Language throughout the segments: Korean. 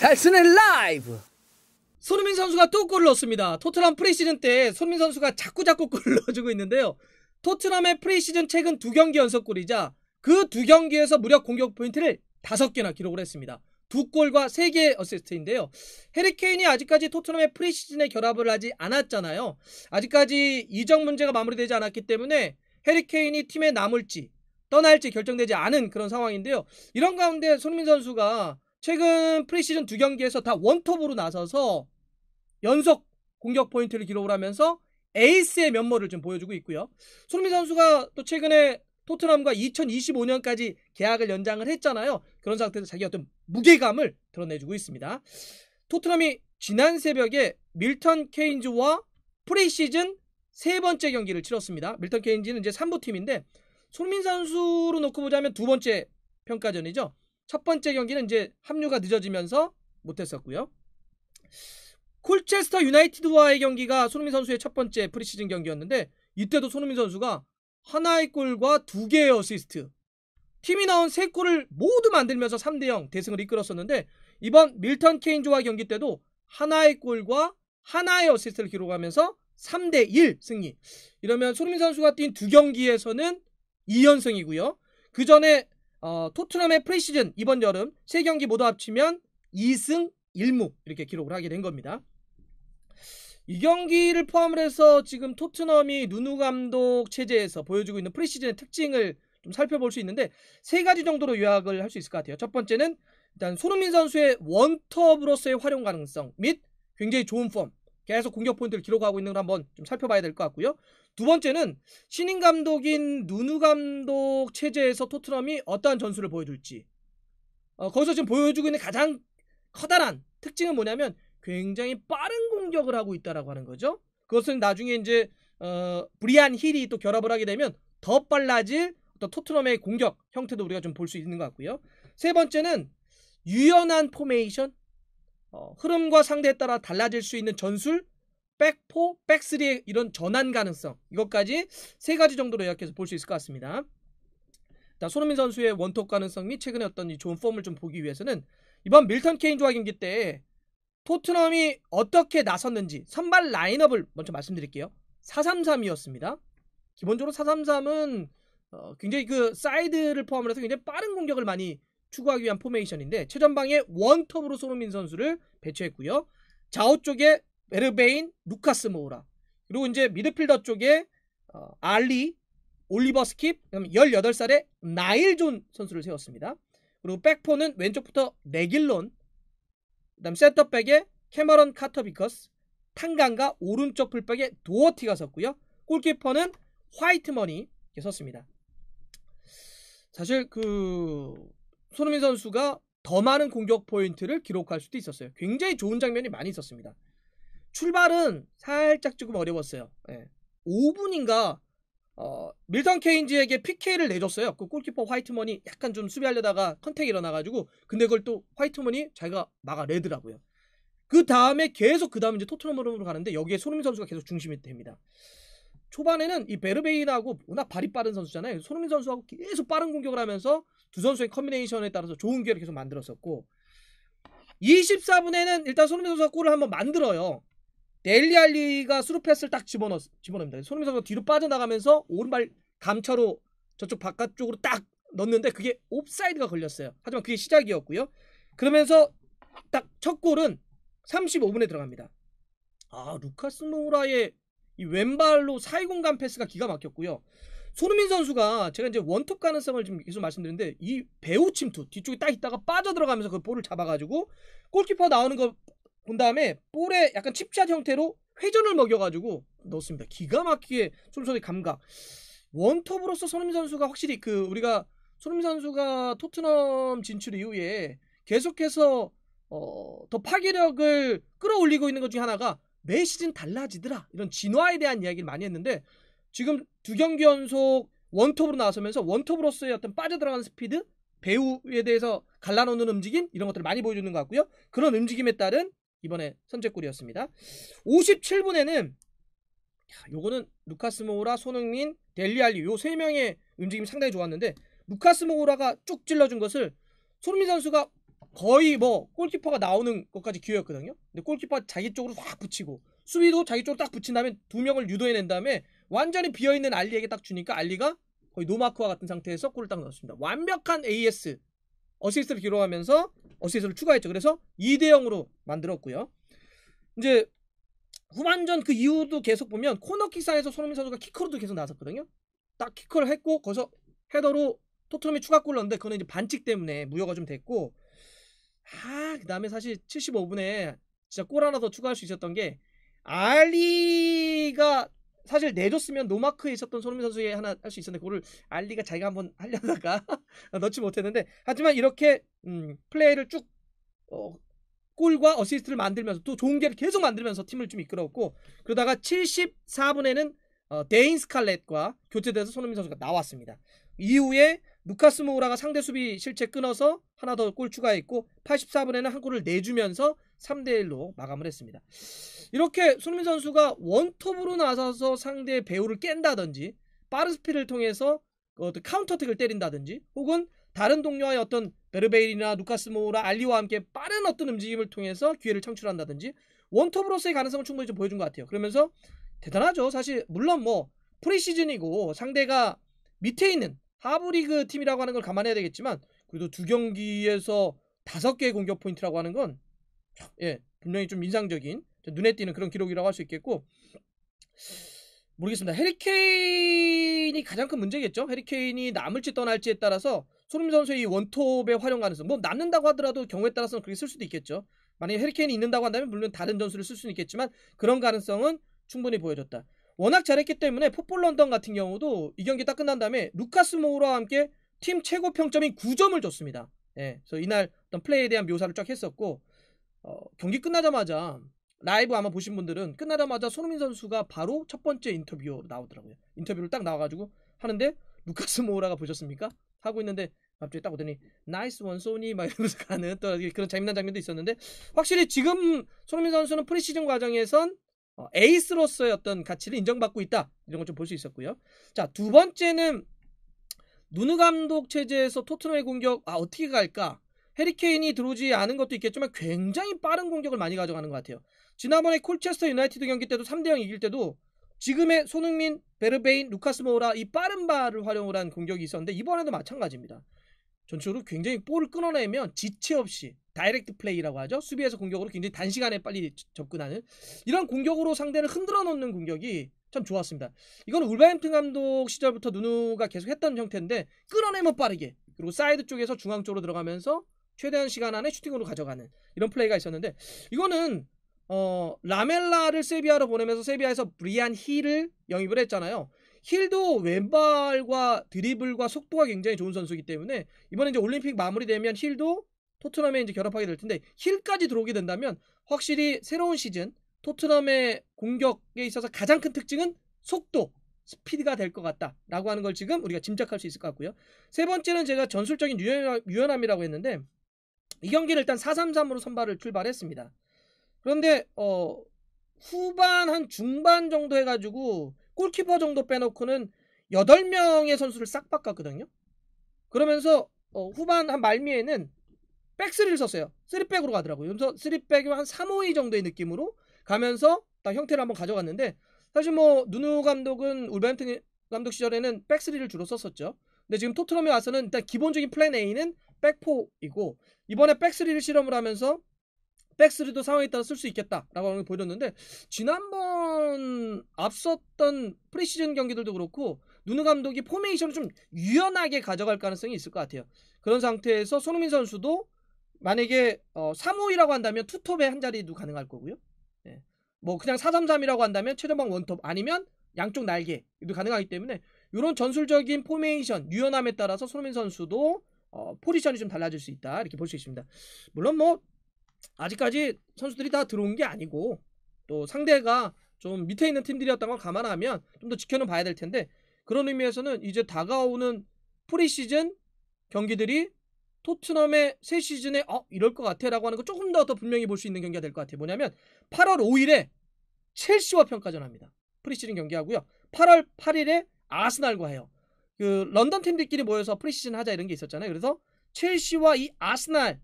달스의 라이브! 손흥민 선수가 또 골을 넣었습니다. 토트넘 프리시즌 때 손흥민 선수가 자꾸자꾸 골을 넣어주고 있는데요. 토트넘의 프리시즌 최근 두 경기 연속골이자 그 두 경기에서 무려 공격 포인트를 다섯 개나 기록을 했습니다. 두 골과 세 개의 어시스트인데요. 해리케인이 아직까지 토트넘의 프리시즌에 결합을 하지 않았잖아요. 아직까지 이적 문제가 마무리되지 않았기 때문에 해리케인이 팀에 남을지 떠날지 결정되지 않은 그런 상황인데요. 이런 가운데 손흥민 선수가 최근 프리시즌 두 경기에서 다 원톱으로 나서서 연속 공격 포인트를 기록을 하면서 에이스의 면모를 좀 보여주고 있고요. 손흥민 선수가 또 최근에 토트넘과 2025년까지 계약을 연장을 했잖아요. 그런 상태에서 자기 어떤 무게감을 드러내주고 있습니다. 토트넘이 지난 새벽에 밀턴 케인즈와 프리시즌 세 번째 경기를 치렀습니다. 밀턴 케인즈는 이제 3부 팀인데 손흥민 선수로 놓고 보자면 두 번째 평가전이죠. 첫 번째 경기는 이제 합류가 늦어지면서 못했었고요. 콜체스터 유나이티드와의 경기가 손흥민 선수의 첫 번째 프리시즌 경기였는데 이때도 손흥민 선수가 하나의 골과 두 개의 어시스트 팀이 나온 세 골을 모두 만들면서 3대 0 대승을 이끌었었는데 이번 밀턴 케인조와 경기 때도 하나의 골과 하나의 어시스트를 기록하면서 3대 1 승리. 이러면 손흥민 선수가 뛴 두 경기에서는 2연승이고요. 그 전에 어, 토트넘의 프리시즌 이번 여름 3경기 모두 합치면 2승 1무 이렇게 기록을 하게 된 겁니다. 이 경기를 포함을 해서 지금 토트넘이 누누 감독 체제에서 보여주고 있는 프리시즌의 특징을 좀 살펴볼 수 있는데 세 가지 정도로 요약을 할 수 있을 것 같아요. 첫 번째는 일단 손흥민 선수의 원톱으로서의 활용 가능성 및 굉장히 좋은 폼 계속 공격 포인트를 기록하고 있는 걸 한번 좀 살펴봐야 될 것 같고요. 두 번째는 신인 감독인 누누 감독 체제에서 토트넘이 어떠한 전술을 보여줄지. 어, 거기서 지금 보여주고 있는 가장 커다란 특징은 뭐냐면 굉장히 빠른 공격을 하고 있다라고 하는 거죠. 그것은 나중에 이제 어, 브리안 힐이 또 결합을 하게 되면 더 빨라질 또 토트넘의 공격 형태도 우리가 좀 볼 수 있는 것 같고요. 세 번째는 유연한 포메이션 어, 흐름과 상대에 따라 달라질 수 있는 전술, 백포, 백스리의 이런 전환 가능성 이것까지 세 가지 정도로 요약해서 볼 수 있을 것 같습니다. 자, 손흥민 선수의 원톱 가능성 및 최근에 어떤 좋은 폼을 좀 보기 위해서는 이번 밀턴 케인 조화 경기 때 토트넘이 어떻게 나섰는지 선발 라인업을 먼저 말씀드릴게요. 4-3-3이었습니다. 기본적으로 4-3-3은 어, 굉장히 그 사이드를 포함 해서 굉장히 빠른 공격을 많이 추구하기 위한 포메이션인데 최전방에 원톱으로 손흥민 선수를 배치했고요. 좌우 쪽에 베르베인, 루카스 모우라 그리고 이제 미드필더 쪽에 어, 알리, 올리버 스킵, 18살의 나일존 선수를 세웠습니다. 그리고 백포는 왼쪽부터 레길론, 그다음 센터백에 캐머런 카터비커스, 탄강과 오른쪽 풀백에 도어티가 섰고요. 골키퍼는 화이트머니 섰습니다. 사실 그 손흥민 선수가 더 많은 공격 포인트를 기록할 수도 있었어요. 굉장히 좋은 장면이 많이 있었습니다. 출발은 살짝 조금 어려웠어요. 예. 5분인가 어, 밀턴 케인지에게 PK를 내줬어요. 그 골키퍼 화이트먼이 약간 좀 수비하려다가 컨택이 일어나가지고 근데 그걸 또 화이트먼이 자기가 막아내더라고요. 그 다음에 계속 그 다음에 이제 토트넘으로 가는데 여기에 손흥민 선수가 계속 중심이 됩니다. 초반에는 이 베르베인하고 워낙 발이 빠른 선수잖아요. 손흥민 선수하고 계속 빠른 공격을 하면서 두 선수의 컨비네이션에 따라서 좋은 기회를 계속 만들었었고 24분에는 일단 손흥민 선수가 골을 한번 만들어요. 데리 알리가 수루 패스를 딱 집어넣, 집어넣습니다. 손흥민 선수가 뒤로 빠져나가면서 오른발 감차로 저쪽 바깥쪽으로 딱 넣었는데 그게 옵사이드가 걸렸어요. 하지만 그게 시작이었고요. 그러면서 딱 첫 골은 35분에 들어갑니다. 아 루카스 노라의 이 왼발로 사이 공간 패스가 기가 막혔고요. 손흥민 선수가 제가 이제 원톱 가능성을 지금 계속 말씀드리는데 이 배우 침투 뒤쪽에 딱 있다가 빠져 들어가면서 그 볼을 잡아가지고 골키퍼 나오는 거 본 다음에 볼에 약간 칩샷 형태로 회전을 먹여가지고 넣었습니다. 기가 막히게 손흥민 감각. 원톱으로서 손흥민 선수가 확실히 그 우리가 손흥민 선수가 토트넘 진출 이후에 계속해서 어, 더 파괴력을 끌어올리고 있는 것 중에 하나가 매 시즌 달라지더라. 이런 진화에 대한 이야기를 많이 했는데 지금 두 경기 연속 원톱으로 나서면서 원톱으로서의 어떤 빠져들어가는 스피드, 배우에 대해서 갈라놓는 움직임 이런 것들을 많이 보여주는 것 같고요. 그런 움직임에 따른 이번에 선제골이었습니다. 57분에는 요거는 루카스 모우라, 손흥민, 델리 알리 요 세 명의 움직임이 상당히 좋았는데 루카스 모우라가 쭉 찔러준 것을 손흥민 선수가 거의 뭐 골키퍼가 나오는 것까지 기회였거든요. 근데 골키퍼 자기 쪽으로 확 붙이고 수비도 자기 쪽으로 딱 붙인 다음에 두 명을 유도해낸 다음에 완전히 비어있는 알리에게 딱 주니까 알리가 거의 노마크와 같은 상태에서 골을 딱 넣었습니다. 완벽한 AS 어시스트를 기록하면서 어시스트를 추가했죠. 그래서 2대 0으로 만들었고요. 이제 후반전 그 이후도 계속 보면 코너킥상에서 손흥민 선수가 키커로도 계속 나섰거든요. 딱 키커를 했고 거기서 헤더로 토트넘이 추가골 넣었는데 그거는 이제 반칙 때문에 무효가 좀 됐고 아, 그 다음에 사실 75분에 진짜 골 하나 더 추가할 수 있었던 게 알리가 사실 내줬으면 노마크에 있었던 손흥민 선수에 하나 할 수 있었는데 그거를 알리가 자기가 한번 하려다가 넣지 못했는데 하지만 이렇게 음, 플레이를 쭉 어, 골과 어시스트를 만들면서 또 좋은 개를 계속 만들면서 팀을 좀 이끌었고 그러다가 74분에는 어, 데인 스칼렛과 교체돼서 손흥민 선수가 나왔습니다. 이후에 루카스 모우라가 상대 수비 실책 끊어서 하나 더 골 추가했고 84분에는 한 골을 내주면서 3대1로 마감을 했습니다. 이렇게 손흥민 선수가 원톱으로 나서서 상대의 배우를 깬다든지 빠른 스피를 통해서 그 어떤 카운터택을 때린다든지 혹은 다른 동료와의 어떤 베르베일이나 루카스 모우라 알리와 함께 빠른 어떤 움직임을 통해서 기회를 창출한다든지 원톱으로서의 가능성을 충분히 좀 보여준 것 같아요. 그러면서 대단하죠. 사실 물론 뭐 프리시즌이고 상대가 밑에 있는 하브리그 팀이라고 하는 걸 감안해야 되겠지만 그래도 두 경기에서 다섯 개의 공격 포인트라고 하는 건 예, 분명히 좀 인상적인 눈에 띄는 그런 기록이라고 할 수 있겠고 모르겠습니다. 해리케인이 가장 큰 문제겠죠. 해리케인이 남을지 떠날지에 따라서 손흥민 선수의 이 원톱의 활용 가능성 뭐 남는다고 하더라도 경우에 따라서는 그렇게 쓸 수도 있겠죠. 만약에 해리케인이 있는다고 한다면 물론 다른 전술을 쓸 수는 있겠지만 그런 가능성은 충분히 보여졌다. 워낙 잘했기 때문에 포폴 런던 같은 경우도 이 경기 딱 끝난 다음에 루카스 모우와 라 함께 팀 최고 평점인 9점을 줬습니다. 예, 그래서 이날 어떤 플레이에 대한 묘사를 쫙 했었고 어, 경기 끝나자마자 라이브 아마 보신 분들은 끝나자마자 손흥민 선수가 바로 첫 번째 인터뷰 나오더라고요. 인터뷰를 딱 나와가지고 하는데 루카스 모우라가 보셨습니까? 하고 있는데 갑자기 딱 오더니 나이스 원 소니 막 이러면서 가는 또 그런 재미난 장면도 있었는데 확실히 지금 손흥민 선수는 프리시즌 과정에선 어, 에이스로서의 어떤 가치를 인정받고 있다 이런 걸 좀 볼 수 있었고요. 자 두 번째는 누누 감독 체제에서 토트넘의 공격 아 어떻게 갈까? 해리케인이 들어오지 않은 것도 있겠지만 굉장히 빠른 공격을 많이 가져가는 것 같아요. 지난번에 콜체스터 유나이티드 경기 때도 3대0 이길 때도 지금의 손흥민, 베르베인, 루카스 모우라 이 빠른 발을 활용을 한 공격이 있었는데 이번에도 마찬가지입니다. 전체적으로 굉장히 볼을 끊어내면 지체 없이 다이렉트 플레이라고 하죠. 수비에서 공격으로 굉장히 단시간에 빨리 접근하는 이런 공격으로 상대를 흔들어 놓는 공격이 참 좋았습니다. 이건 울바햄튼 감독 시절부터 누누가 계속 했던 형태인데 끌어내면 빠르게 그리고 사이드 쪽에서 중앙 쪽으로 들어가면서 최대한 시간 안에 슈팅으로 가져가는 이런 플레이가 있었는데 이거는 어, 라멜라를 세비야로 보내면서 세비야에서 브리안 힐을 영입을 했잖아요. 힐도 왼발과 드리블과 속도가 굉장히 좋은 선수이기 때문에 이번에 이제 올림픽 마무리되면 힐도 토트넘에 이제 결합하게 될 텐데 힐까지 들어오게 된다면 확실히 새로운 시즌 토트넘의 공격에 있어서 가장 큰 특징은 속도 스피드가 될 것 같다라고 하는 걸 지금 우리가 짐작할 수 있을 것 같고요. 세 번째는 제가 전술적인 유연함, 이라고 했는데 이 경기를 일단 4-3-3으로 선발을 출발했습니다. 그런데 어, 후반 한 중반 정도 해가지고 골키퍼 정도 빼놓고는 8명의 선수를 싹 바꿨거든요. 그러면서 어, 후반 한 말미에는 백스를 썼어요. 3백으로 가더라고요. 그래서 3백이 한 3, 5위 정도의 느낌으로 가면서 딱 형태를 한번 가져갔는데 사실 뭐 누누 감독은 울벤튼 감독 시절에는 백스리를 주로 썼었죠. 근데 지금 토트넘에 와서는 일단 기본적인 플랜 A는 백포이고 이번에 백스리를 실험을 하면서 백스리도 상황에 따라 쓸 수 있겠다라고 보여줬는데 지난번 앞섰던 프리시즌 경기들도 그렇고 누누 감독이 포메이션을 좀 유연하게 가져갈 가능성이 있을 것 같아요. 그런 상태에서 손흥민 선수도 만약에 어, 3호이라고 한다면 투톱의 한 자리도 가능할 거고요. 예. 뭐 그냥 433이라고 한다면 최전방 원톱 아니면 양쪽 날개도 가능하기 때문에 이런 전술적인 포메이션 유연함에 따라서 손흥민 선수도 어, 포지션이 좀 달라질 수 있다 이렇게 볼 수 있습니다. 물론 뭐 아직까지 선수들이 다 들어온 게 아니고 또 상대가 좀 밑에 있는 팀들이었던 걸 감안하면 좀 더 지켜는 봐야 될 텐데 그런 의미에서는 이제 다가오는 프리시즌 경기들이 토트넘의 새 시즌에 어 이럴 것 같아라고 하는 거 조금 더 더 분명히 볼 수 있는 경기가 될 것 같아요. 뭐냐면 8월 5일에 첼시와 평가전 합니다. 프리시즌 경기하고요. 8월 8일에 아스날과 해요. 그 런던 팀들끼리 모여서 프리시즌 하자 이런 게 있었잖아요. 그래서 첼시와 이 아스날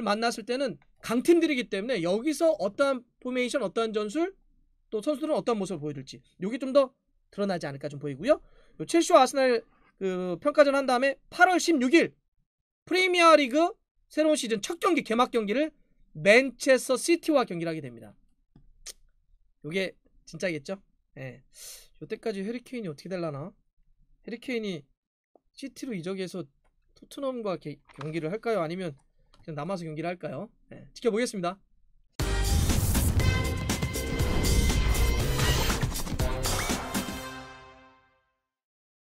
만났을 때는 강팀들이기 때문에 여기서 어떠한 포메이션, 어떠한 전술, 또 선수들은 어떤 모습을 보여줄지 이게 좀 더 드러나지 않을까 좀 보이고요. 요 첼시와 아스날 그 평가전 한 다음에 8월 16일 프리미어리그 새로운 시즌 첫 경기 개막 경기를 맨체스터 시티와 경기를 하게 됩니다. 이게 진짜겠죠? 예. 여태까지 해리케인이 어떻게 될라나? 해리케인이 시티로 이적해서 토트넘과 경기를 할까요? 아니면 그냥 남아서 경기를 할까요? 네, 지켜보겠습니다.